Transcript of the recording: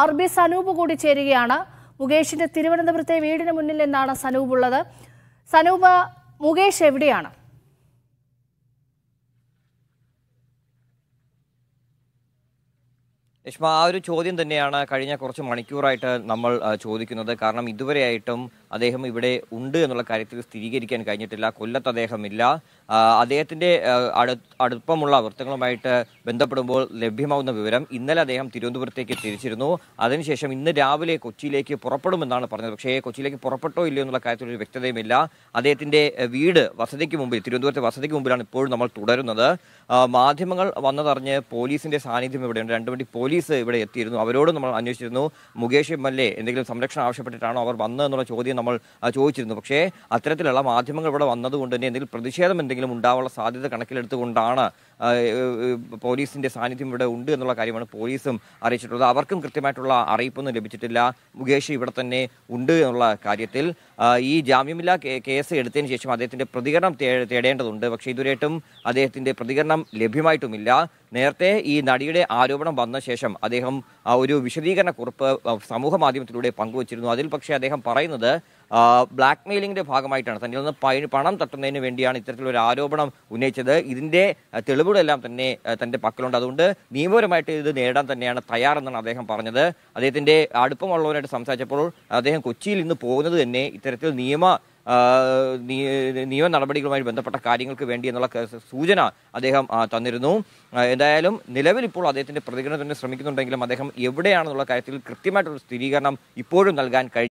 R B Sanoop കൂടി ചേരുകയാണ് മുകേഷിന്റെ തിരുവനന്തപുരത്തെ വീടിന് മുന്നിൽ നിന്നാണ് സനൂപ് ഉള്ളത് സനൂപ് മുകേഷ് എവിടെയാണ് രശ്മ ആ ഒരു ചോദ്യം തന്നെയാണ് കഴിഞ്ഞ കുറച്ച് മണിക്കൂറായിട്ട് നമ്മൾ ചോദിക്കുന്നത് കാരണം ഇതുവരെയായിട്ടും അദ്ദേഹം ഇവിടെ ഉണ്ട് എന്നുള്ള കാര്യത്തിൽ സ്ഥിരീകരിക്കാൻ കഴിഞ്ഞിട്ടില്ല കൊല്ലത്ത് അദ്ദേഹമില്ല അദ്ദേഹത്തിൻ്റെ അടുപ്പമുള്ള വൃത്തങ്ങളുമായിട്ട് ബന്ധപ്പെടുമ്പോൾ ലഭ്യമാവുന്ന വിവരം ഇന്നലെ അദ്ദേഹം തിരുവനന്തപുരത്തേക്ക് തിരിച്ചിരുന്നു അതിനുശേഷം ഇന്ന് രാവിലെ കൊച്ചിയിലേക്ക് പുറപ്പെടുമെന്നാണ് പറഞ്ഞത് പക്ഷേ കൊച്ചിയിലേക്ക് പുറപ്പെട്ടോ ഇല്ലയോ എന്നുള്ള കാര്യത്തിൽ ഒരു വ്യക്തതയുമില്ല അദ്ദേഹത്തിൻ്റെ വീട് വസതിക്ക് മുമ്പിൽ തിരുവനന്തപുരത്തെ വസതിക്ക് മുമ്പിലാണ് ഇപ്പോഴും നമ്മൾ തുടരുന്നത് മാധ്യമങ്ങൾ വന്നതറിഞ്ഞ് പോലീസിൻ്റെ സാന്നിധ്യം ഇവിടെയുണ്ട് രണ്ട് വണ്ടി പോലീസ് ഇവിടെ എത്തിയിരുന്നു അവരോട് നമ്മൾ അന്വേഷിച്ചിരുന്നു മുകേഷ് എം എന്തെങ്കിലും സംരക്ഷണം ആവശ്യപ്പെട്ടിട്ടാണോ അവർ വന്നതെന്നുള്ള ചോദ്യം നമ്മൾ ചോദിച്ചിരുന്നു പക്ഷേ അത്തരത്തിലുള്ള മാധ്യമങ്ങൾ ഇവിടെ വന്നതുകൊണ്ട് തന്നെ എന്തെങ്കിലും പ്രതിഷേധം എന്തെങ്കിലും ഉണ്ടാവാനുള്ള സാധ്യത കണക്കിലെടുത്തുകൊണ്ടാണ് പോലീസിന്റെ സാന്നിധ്യം ഇവിടെ ഉണ്ട് എന്നുള്ള കാര്യമാണ് പോലീസും അറിയിച്ചിട്ടുള്ളത് അവർക്കും കൃത്യമായിട്ടുള്ള അറിയിപ്പൊന്നും ലഭിച്ചിട്ടില്ല മുകേഷ് ഇവിടെ തന്നെ ഉണ്ട് എന്നുള്ള കാര്യത്തിൽ ഈ ജാമ്യമില്ലാ കേസ് എടുത്തതിന് ശേഷം അദ്ദേഹത്തിന്റെ പ്രതികരണം തേടേണ്ടതുണ്ട് പക്ഷേ ഇതുവരെയായിട്ടും അദ്ദേഹത്തിന്റെ പ്രതികരണം ലഭ്യമായിട്ടുമില്ല നേരത്തെ ഈ നടിയുടെ ആരോപണം വന്ന ശേഷം അദ്ദേഹം ഒരു വിശദീകരണ കുറിപ്പ് സമൂഹ മാധ്യമത്തിലൂടെ പങ്കുവച്ചിരുന്നു അതിൽ പക്ഷേ അദ്ദേഹം പറയുന്നത് ബ്ലാക്ക് മെയിലിംഗിന്റെ ഭാഗമായിട്ടാണ് തന്നിൽ നിന്ന് പണം തട്ടുന്നതിന് വേണ്ടിയാണ് ഇത്തരത്തിലൊരു ആരോപണം ഉന്നയിച്ചത് ഇതിൻ്റെ തെളിവുകളെല്ലാം തന്നെ തന്റെ പക്കലുണ്ട് അതുകൊണ്ട് നിയമപരമായിട്ട് ഇത് നേടാൻ തന്നെയാണ് തയ്യാറെന്നാണ് അദ്ദേഹം പറഞ്ഞത് അദ്ദേഹത്തിന്റെ അടുപ്പമുള്ളവരായിട്ട് സംസാരിച്ചപ്പോൾ അദ്ദേഹം കൊച്ചിയിൽ ഇന്ന് പോകുന്നത് തന്നെ ഇത്തരത്തിൽ നിയമ നിയമ നടപടികളുമായി ബന്ധപ്പെട്ട കാര്യങ്ങൾക്ക് വേണ്ടി എന്നുള്ള സൂചന അദ്ദേഹം തന്നിരുന്നു എന്തായാലും നിലവിൽ ഇപ്പോൾ അദ്ദേഹത്തിൻ്റെ പ്രതികരണത്തിന് ശ്രമിക്കുന്നുണ്ടെങ്കിലും അദ്ദേഹം എവിടെയാണെന്നുള്ള കാര്യത്തിൽ കൃത്യമായിട്ടുള്ള സ്ഥിരീകരണം ഇപ്പോഴും നൽകാൻ കഴിഞ്ഞു